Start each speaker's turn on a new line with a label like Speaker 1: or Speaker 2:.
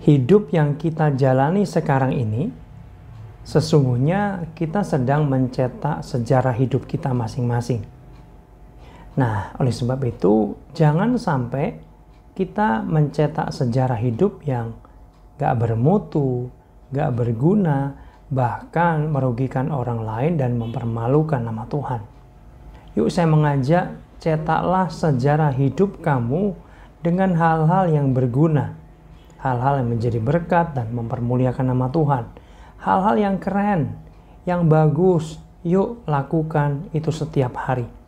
Speaker 1: hidup yang kita jalani sekarang ini, sesungguhnya kita sedang mencetak sejarah hidup kita masing-masing. Nah, oleh sebab itu, jangan sampai kita mencetak sejarah hidup yang gak bermutu, gak berguna, bahkan merugikan orang lain dan mempermalukan nama Tuhan. Yuk saya mengajak cetaklah sejarah hidup kamu dengan hal-hal yang berguna, hal-hal yang menjadi berkat dan mempermuliakan nama Tuhan. Hal-hal yang keren, yang bagus, yuk lakukan itu setiap hari.